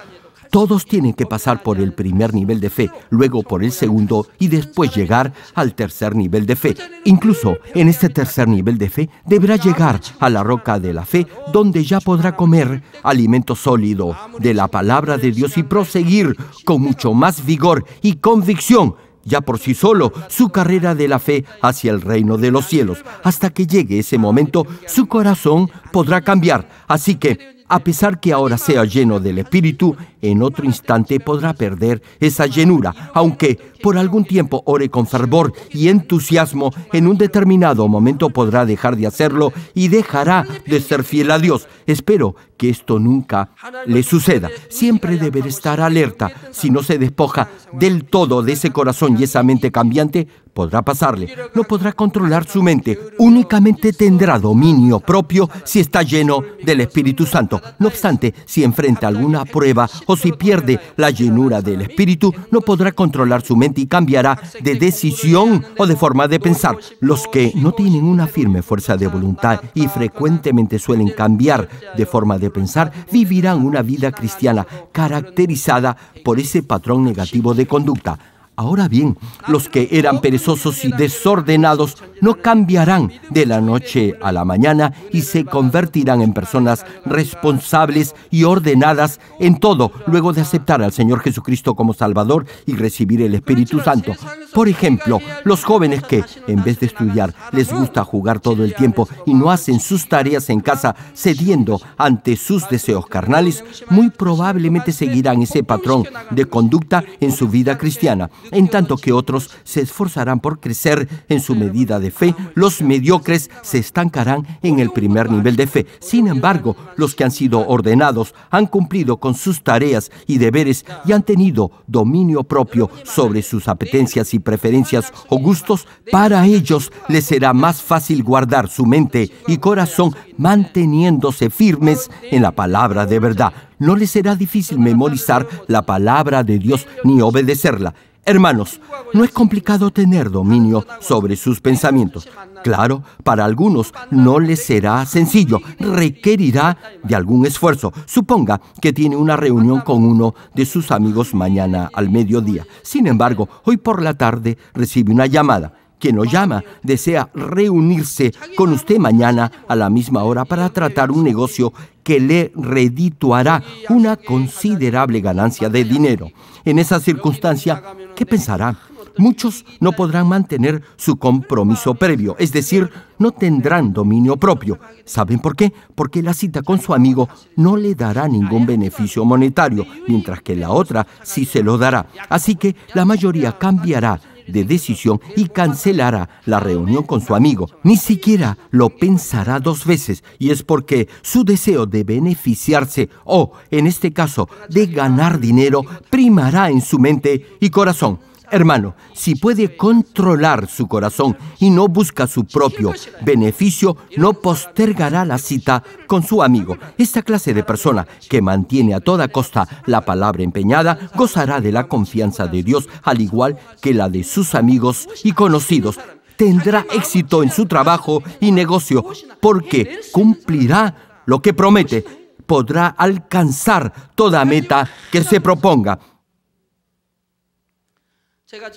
[SPEAKER 1] todos tienen que pasar por el primer nivel de fe, luego por el segundo y después llegar al tercer nivel de fe. Incluso en este tercer nivel de fe deberá llegar a la roca de la fe, donde ya podrá comer alimento sólido de la palabra de Dios y proseguir con mucho más vigor y convicción ya por sí solo su carrera de la fe hacia el reino de los cielos. Hasta que llegue ese momento, su corazón podrá cambiar. Así que, a pesar que ahora sea lleno del Espíritu, en otro instante podrá perder esa llenura, aunque por algún tiempo ore con fervor y entusiasmo, en un determinado momento podrá dejar de hacerlo y dejará de ser fiel a Dios. Espero que esto nunca le suceda. Siempre deberá estar alerta. Si no se despoja del todo de ese corazón y esa mente cambiante, podrá pasarle. No podrá controlar su mente. Únicamente tendrá dominio propio si está lleno del Espíritu Santo. No obstante, si enfrenta alguna prueba si pierde la llenura del espíritu, no podrá controlar su mente y cambiará de decisión o de forma de pensar. Los que no tienen una firme fuerza de voluntad y frecuentemente suelen cambiar de forma de pensar, vivirán una vida cristiana caracterizada por ese patrón negativo de conducta. Ahora bien, los que eran perezosos y desordenados no cambiarán de la noche a la mañana y se convertirán en personas responsables y ordenadas en todo luego de aceptar al Señor Jesucristo como Salvador y recibir el Espíritu Santo. Por ejemplo, los jóvenes que, en vez de estudiar, les gusta jugar todo el tiempo y no hacen sus tareas en casa cediendo ante sus deseos carnales, muy probablemente seguirán ese patrón de conducta en su vida cristiana en tanto que otros se esforzarán por crecer en su medida de fe, los mediocres se estancarán en el primer nivel de fe. Sin embargo, los que han sido ordenados han cumplido con sus tareas y deberes y han tenido dominio propio sobre sus apetencias y preferencias o gustos, para ellos les será más fácil guardar su mente y corazón manteniéndose firmes en la palabra de verdad. No les será difícil memorizar la palabra de Dios ni obedecerla. Hermanos, no es complicado tener dominio sobre sus pensamientos. Claro, para algunos no les será sencillo, requerirá de algún esfuerzo. Suponga que tiene una reunión con uno de sus amigos mañana al mediodía. Sin embargo, hoy por la tarde recibe una llamada quien lo llama, desea reunirse con usted mañana a la misma hora para tratar un negocio que le redituará una considerable ganancia de dinero. En esa circunstancia, ¿qué pensará? Muchos no podrán mantener su compromiso previo, es decir, no tendrán dominio propio. ¿Saben por qué? Porque la cita con su amigo no le dará ningún beneficio monetario, mientras que la otra sí se lo dará. Así que la mayoría cambiará de decisión y cancelará la reunión con su amigo. Ni siquiera lo pensará dos veces y es porque su deseo de beneficiarse o, en este caso, de ganar dinero primará en su mente y corazón. Hermano, si puede controlar su corazón y no busca su propio beneficio, no postergará la cita con su amigo. Esta clase de persona que mantiene a toda costa la palabra empeñada gozará de la confianza de Dios al igual que la de sus amigos y conocidos. Tendrá éxito en su trabajo y negocio porque cumplirá lo que promete. Podrá alcanzar toda meta que se proponga.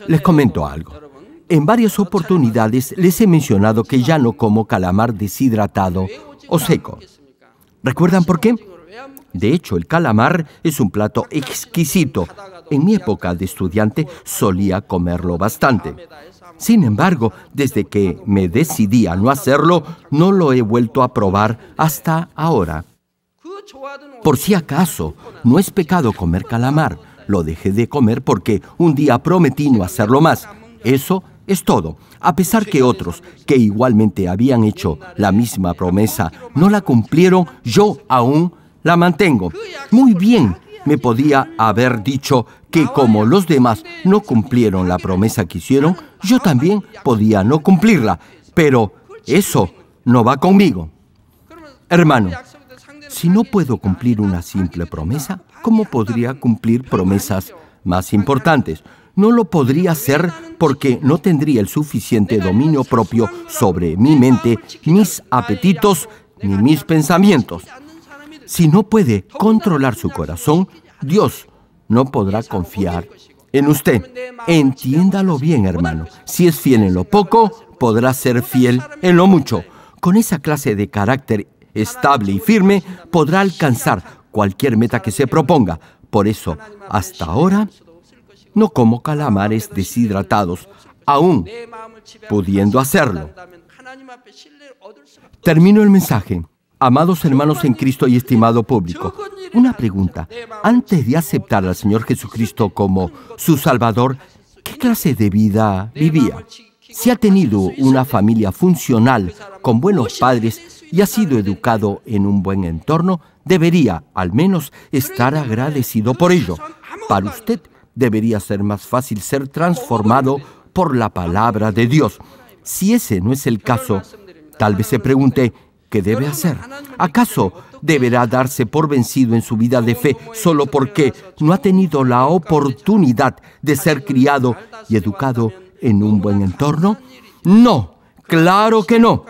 [SPEAKER 1] Les comento algo. En varias oportunidades les he mencionado que ya no como calamar deshidratado o seco. ¿Recuerdan por qué? De hecho, el calamar es un plato exquisito. En mi época de estudiante solía comerlo bastante. Sin embargo, desde que me decidí a no hacerlo, no lo he vuelto a probar hasta ahora. Por si acaso, no es pecado comer calamar lo dejé de comer porque un día prometí no hacerlo más. Eso es todo. A pesar que otros, que igualmente habían hecho la misma promesa, no la cumplieron, yo aún la mantengo. Muy bien, me podía haber dicho que como los demás no cumplieron la promesa que hicieron, yo también podía no cumplirla. Pero eso no va conmigo. Hermano, si no puedo cumplir una simple promesa, ¿cómo podría cumplir promesas más importantes? No lo podría hacer porque no tendría el suficiente dominio propio sobre mi mente, mis apetitos ni mis pensamientos. Si no puede controlar su corazón, Dios no podrá confiar en usted. Entiéndalo bien, hermano. Si es fiel en lo poco, podrá ser fiel en lo mucho. Con esa clase de carácter estable y firme, podrá alcanzar cualquier meta que se proponga. Por eso, hasta ahora, no como calamares deshidratados, aún pudiendo hacerlo. Termino el mensaje. Amados hermanos en Cristo y estimado público, una pregunta. Antes de aceptar al Señor Jesucristo como su Salvador, ¿qué clase de vida vivía? Si ha tenido una familia funcional, con buenos padres, y ha sido educado en un buen entorno, debería, al menos, estar agradecido por ello. Para usted debería ser más fácil ser transformado por la palabra de Dios. Si ese no es el caso, tal vez se pregunte, ¿qué debe hacer? ¿Acaso deberá darse por vencido en su vida de fe solo porque no ha tenido la oportunidad de ser criado y educado en un buen entorno? No, claro que no.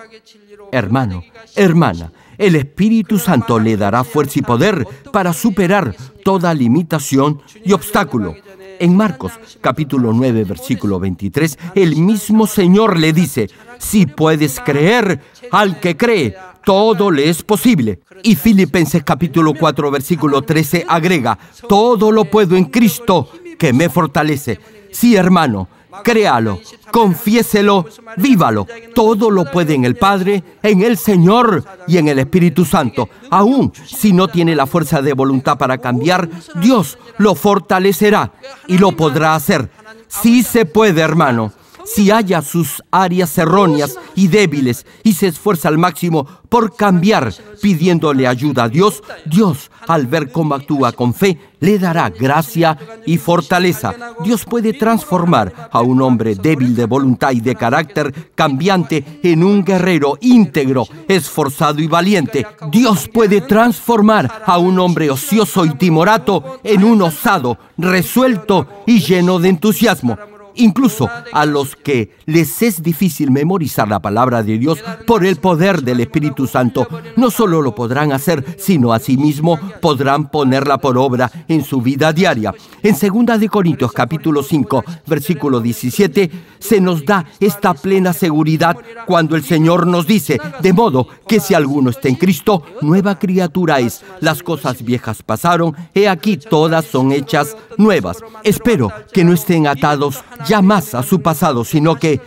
[SPEAKER 1] Hermano, hermana, el Espíritu Santo le dará fuerza y poder para superar toda limitación y obstáculo. En Marcos capítulo 9 versículo 23, el mismo Señor le dice, si puedes creer, al que cree, todo le es posible. Y Filipenses capítulo 4 versículo 13 agrega, todo lo puedo en Cristo que me fortalece. Sí, hermano, créalo, confiéselo, vívalo. Todo lo puede en el Padre, en el Señor y en el Espíritu Santo. Aún si no tiene la fuerza de voluntad para cambiar, Dios lo fortalecerá y lo podrá hacer. Sí se puede, hermano si haya sus áreas erróneas y débiles y se esfuerza al máximo por cambiar, pidiéndole ayuda a Dios, Dios, al ver cómo actúa con fe, le dará gracia y fortaleza. Dios puede transformar a un hombre débil de voluntad y de carácter cambiante en un guerrero íntegro, esforzado y valiente. Dios puede transformar a un hombre ocioso y timorato en un osado, resuelto y lleno de entusiasmo incluso a los que les es difícil memorizar la palabra de Dios por el poder del Espíritu Santo, no solo lo podrán hacer, sino asimismo podrán ponerla por obra en su vida diaria. En 2 de Corintios capítulo 5, versículo 17, se nos da esta plena seguridad cuando el Señor nos dice, de modo que si alguno está en Cristo, nueva criatura es. Las cosas viejas pasaron, he aquí todas son hechas nuevas. Espero que no estén atados ya más a su pasado, sino que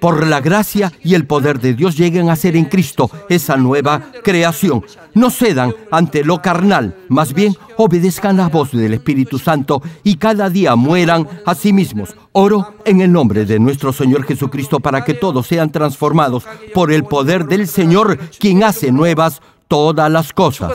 [SPEAKER 1] por la gracia y el poder de Dios lleguen a ser en Cristo esa nueva creación. No cedan ante lo carnal, más bien obedezcan la voz del Espíritu Santo y cada día mueran a sí mismos. Oro en el nombre de nuestro Señor Jesucristo para que todos sean transformados por el poder del Señor, quien hace nuevas todas las cosas.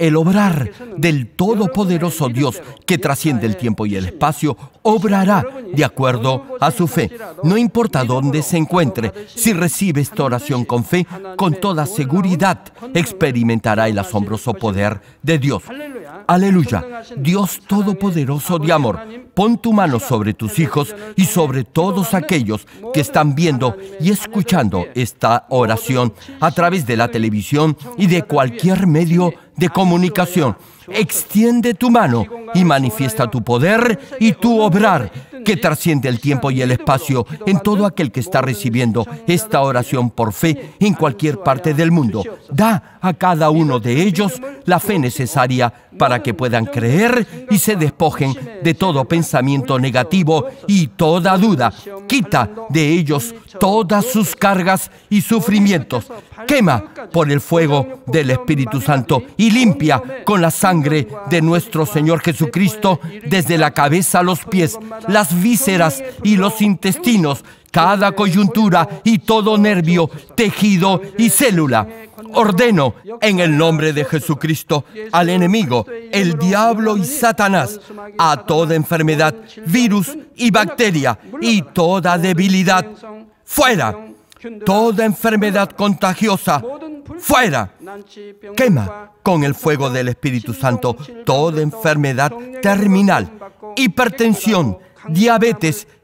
[SPEAKER 1] el obrar del Todopoderoso Dios que trasciende el tiempo y el espacio, obrará de acuerdo a su fe. No importa dónde se encuentre, si recibe esta oración con fe, con toda seguridad experimentará el asombroso poder de Dios. Aleluya. Dios Todopoderoso de amor, Pon tu mano sobre tus hijos y sobre todos aquellos que están viendo y escuchando esta oración a través de la televisión y de cualquier medio de comunicación extiende tu mano y manifiesta tu poder y tu obrar que trasciende el tiempo y el espacio en todo aquel que está recibiendo esta oración por fe en cualquier parte del mundo. Da a cada uno de ellos la fe necesaria para que puedan creer y se despojen de todo pensamiento negativo y toda duda. Quita de ellos todas sus cargas y sufrimientos. Quema por el fuego del Espíritu Santo y limpia con la sangre de nuestro Señor Jesucristo desde la cabeza a los pies, las vísceras y los intestinos, cada coyuntura y todo nervio, tejido y célula. Ordeno en el nombre de Jesucristo al enemigo, el diablo y Satanás, a toda enfermedad, virus y bacteria y toda debilidad. Fuera Toda enfermedad contagiosa, fuera. Quema con el fuego del Espíritu Santo toda enfermedad terminal, hipertensión, diabetes,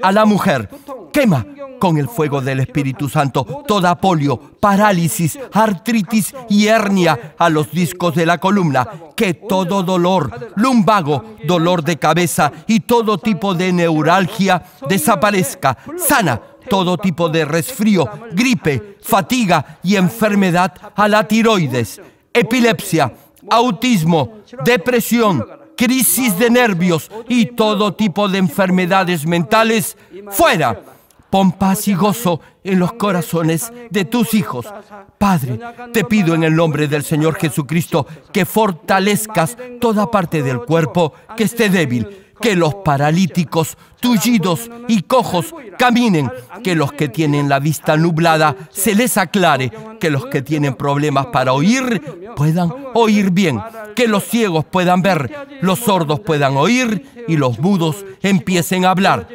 [SPEAKER 1] a la mujer. Quema con el fuego del Espíritu Santo toda polio, parálisis, artritis y hernia a los discos de la columna. Que todo dolor, lumbago, dolor de cabeza y todo tipo de neuralgia desaparezca. Sana todo tipo de resfrío, gripe, fatiga y enfermedad a la tiroides, epilepsia, autismo, depresión, crisis de nervios y todo tipo de enfermedades mentales fuera. Pon paz y gozo en los corazones de tus hijos. Padre, te pido en el nombre del Señor Jesucristo que fortalezcas toda parte del cuerpo que esté débil que los paralíticos, tullidos y cojos caminen, que los que tienen la vista nublada se les aclare, que los que tienen problemas para oír puedan oír bien, que los ciegos puedan ver, los sordos puedan oír y los mudos empiecen a hablar.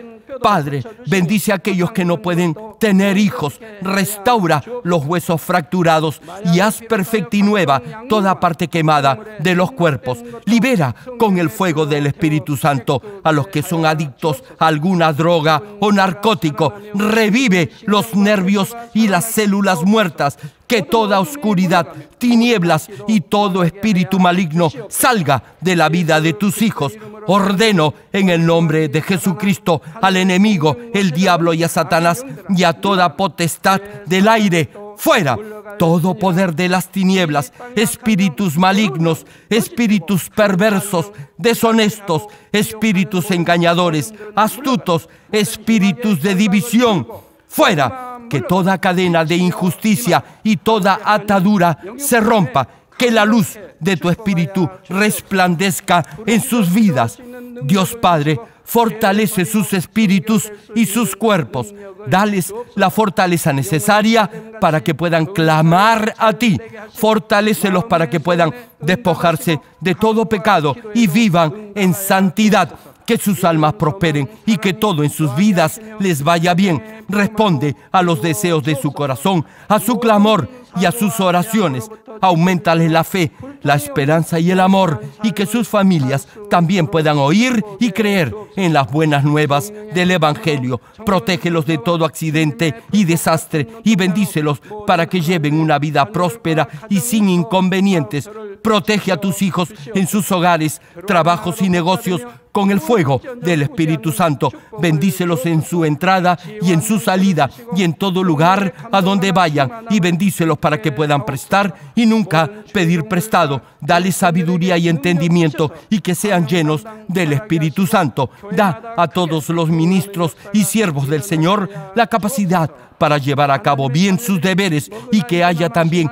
[SPEAKER 1] Padre, bendice a aquellos que no pueden tener hijos, restaura los huesos fracturados y haz perfecta y nueva toda parte quemada de los cuerpos. Libera con el fuego del Espíritu Santo a los que son adictos a alguna droga o narcótico. Revive los nervios y las células muertas. Que toda oscuridad, tinieblas y todo espíritu maligno salga de la vida de tus hijos. Ordeno en el nombre de Jesucristo al enemigo, el diablo y a Satanás y toda potestad del aire, fuera todo poder de las tinieblas, espíritus malignos, espíritus perversos, deshonestos, espíritus engañadores, astutos, espíritus de división, fuera que toda cadena de injusticia y toda atadura se rompa, que la luz de tu espíritu resplandezca en sus vidas. Dios Padre, fortalece sus espíritus y sus cuerpos. Dales la fortaleza necesaria para que puedan clamar a ti. Fortalécelos para que puedan despojarse de todo pecado y vivan en santidad. Que sus almas prosperen y que todo en sus vidas les vaya bien. Responde a los deseos de su corazón, a su clamor y a sus oraciones. Aumentales la fe, la esperanza y el amor y que sus familias también puedan oír y creer en las buenas nuevas del Evangelio. Protégelos de todo accidente y desastre y bendícelos para que lleven una vida próspera y sin inconvenientes Protege a tus hijos en sus hogares, trabajos y negocios con el fuego del Espíritu Santo. Bendícelos en su entrada y en su salida y en todo lugar a donde vayan y bendícelos para que puedan prestar y nunca pedir prestado. Dale sabiduría y entendimiento y que sean llenos del Espíritu Santo. Da a todos los ministros y siervos del Señor la capacidad para llevar a cabo bien sus deberes y que haya también